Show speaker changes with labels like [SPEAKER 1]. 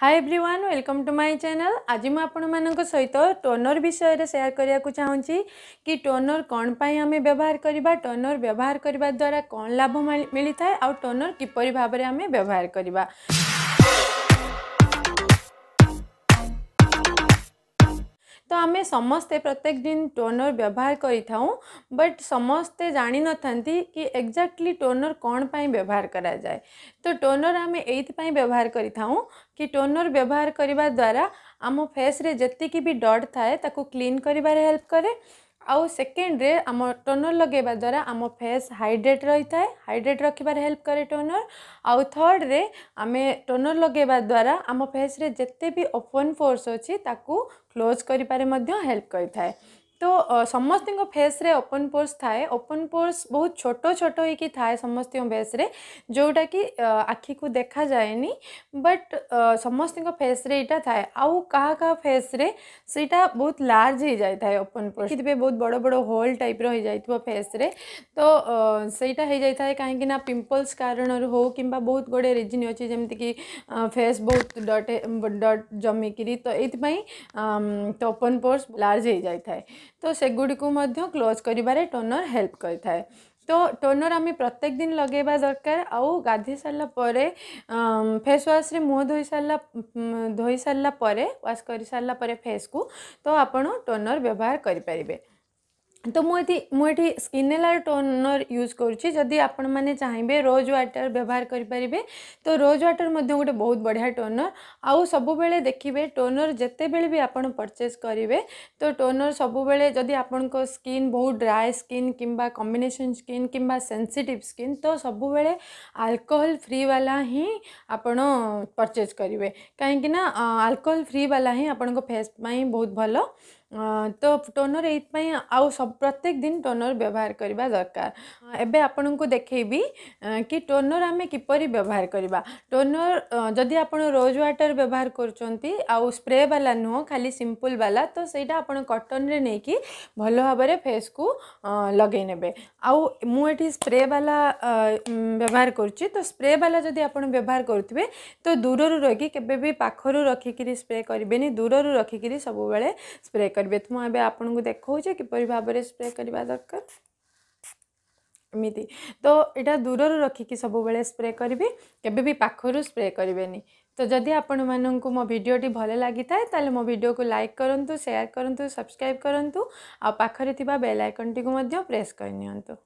[SPEAKER 1] high everyone welcome to my channel ଆଜି ମୁଁ ଆପଣମାନଙ୍କ ସହିତ ଟୋନର୍ ବିଷୟରେ ସେୟାର କରିବାକୁ ଚାହୁଁଛି କି ଟୋନର୍ କ'ଣ ପାଇଁ ଆମେ ବ୍ୟବହାର କରିବା ଟୋନର୍ ବ୍ୟବହାର କରିବା ଦ୍ୱାରା କ'ଣ ଲାଭ ମିଳିଥାଏ ଆଉ ଟୋନର୍ କିପରି ଭାବରେ ଆମେ ବ୍ୟବହାର କରିବା तो आम समस्ते प्रत्येक दिन टोनर व्यवहार करट समस्ते जाणी न था कि एक्जाक्टली टोनर कौन पर व्यवहार कराए तो टोनर आम यही व्यवहार कर टोनर व्यवहार करने द्वारा आम फेस जी भी डट थाए क्लीन करेल्प कैर ଆଉ ସେକେଣ୍ଡରେ ଆମ ଟୋନର୍ ଲଗାଇବା ଦ୍ୱାରା ଆମ ଫେସ୍ ହାଇଡ୍ରେଟ୍ ରହିଥାଏ ହାଇଡ୍ରେଟ୍ ରଖିବାରେ ହେଲ୍ପ କରେ ଟୋନର୍ ଆଉ ଥର୍ଡ଼ରେ ଆମେ ଟୋନର୍ ଲଗାଇବା ଦ୍ୱାରା ଆମ ଫେସ୍ରେ ଯେତେ ବି ଓପନ୍ ପୋର୍ସ ଅଛି ତାକୁ କ୍ଲୋଜ୍ କରିବାରେ ମଧ୍ୟ ହେଲ୍ପ କରିଥାଏ तो समस्त फेस रे ओपन पोर्स थाए ओपन पोर्स बहुत छोटो छोटो ही कि थाए समस्त फेस रे जोटा कि आखि को देखा जाए बट समस्त फेस रे यहाँ थाए आउ का फेस रे सेटा बहुत लार्ज हो जाए थाए ओपन पोर्स बहुत बड़ बड़ होल टाइप रही जा फेस रे तो सहीटा हो जाए कहीं पिंपल्स कारण हो कि बहुत गुड़े रिजन अच्छे जमीक फेस बहुत डट डट जमिकी तो ये तो ओपन पोर्स लार्ज हो जाए তো ସେଗୁଡ଼ିକୁ ମଧ୍ୟ କ୍ଲୋଜ୍ କରିବାରେ ଟୋନର୍ ହେଲ୍ପ କରିଥାଏ ତ ଟୋନର୍ ଆମେ ପ୍ରତ୍ୟେକ ଦିନ ଲଗାଇବା ଦରକାର ଆଉ ଗାଧୋଇ ସାରିଲା ପରେ ଫେସ୍ ୱାଶ୍ରେ ମୁହଁ ଧୋଇ ସାରିଲା ଧୋଇ ସାରିଲା ପରେ ୱାଶ୍ କରିସାରିଲା ପରେ ଫେସ୍କୁ ତ ଆପଣ ଟୋନର୍ ବ୍ୟବହାର କରିପାରିବେ तो मुझे स्किनेलर टोनर यूज करदी आपण मैंने चाहिए रोज व्टर व्यवहार करेंगे तो रोज व्टर गोटे बहुत बढ़िया टोनर आउ सब देखिए टोनर जिते बड़े भी आप परचेज करेंगे तो टोनर सब जदि आपण स्किन बहुत ड्राए स्किन किंबा कम्बेसन स्किन किंबा सेनसीटिव स्किन तो सब आल्कोहल फ्री वाला ही आपण परचेज करेंगे कहीं आल्कोहल फ्री वाला ही आपण बहुत भल ତ ଟୋନର୍ ଏଇଥିପାଇଁ ଆଉ ପ୍ରତ୍ୟେକ ଦିନ ଟୋନର୍ ବ୍ୟବହାର କରିବା ଦରକାର ଏବେ ଆପଣଙ୍କୁ ଦେଖେଇବି କି ଟୋନର୍ ଆମେ କିପରି ବ୍ୟବହାର କରିବା ଟୋନର୍ ଯଦି ଆପଣ ରୋଜ୍ ୱାଟର୍ ବ୍ୟବହାର କରୁଛନ୍ତି ଆଉ ସ୍ପ୍ରେ ବାଲା ନୁହଁ ଖାଲି ସିମ୍ପଲ୍ ବାଲା ତ ସେଇଟା ଆପଣ କଟନ୍ରେ ନେଇକି ଭଲ ଭାବରେ ଫେସ୍କୁ ଲଗେଇ ନେବେ ଆଉ ମୁଁ ଏଠି ସ୍ପ୍ରେ ବାଲା ବ୍ୟବହାର କରୁଛି ତ ସ୍ପ୍ରେ ବାଲା ଯଦି ଆପଣ ବ୍ୟବହାର କରୁଥିବେ ତ ଦୂରରୁ ରହିକି କେବେ ବି ପାଖରୁ ରଖିକିରି ସ୍ପ୍ରେ କରିବେନି ଦୂରରୁ ରଖିକିରି ସବୁବେଳେ ସ୍ପ୍ରେ କରିବେ ତ ମୁଁ ଏବେ ଆପଣଙ୍କୁ ଦେଖାଉଛି କିପରି ଭାବରେ ସ୍ପ୍ରେ କରିବା ଦରକାର ଏମିତି ତ ଏଇଟା ଦୂରରୁ ରଖିକି ସବୁବେଳେ ସ୍ପ୍ରେ କରିବେ କେବେ ବି ପାଖରୁ ସ୍ପ୍ରେ କରିବେନି ତ ଯଦି ଆପଣମାନଙ୍କୁ ମୋ ଭିଡ଼ିଓଟି ଭଲ ଲାଗିଥାଏ ତାହେଲେ ମୋ ଭିଡ଼ିଓକୁ ଲାଇକ୍ କରନ୍ତୁ ସେୟାର କରନ୍ତୁ ସବସ୍କ୍ରାଇବ୍ କରନ୍ତୁ ଆଉ ପାଖରେ ଥିବା ବେଲ୍ ଆଇକନ୍ଟିକୁ ମଧ୍ୟ ପ୍ରେସ୍ କରିନିଅନ୍ତୁ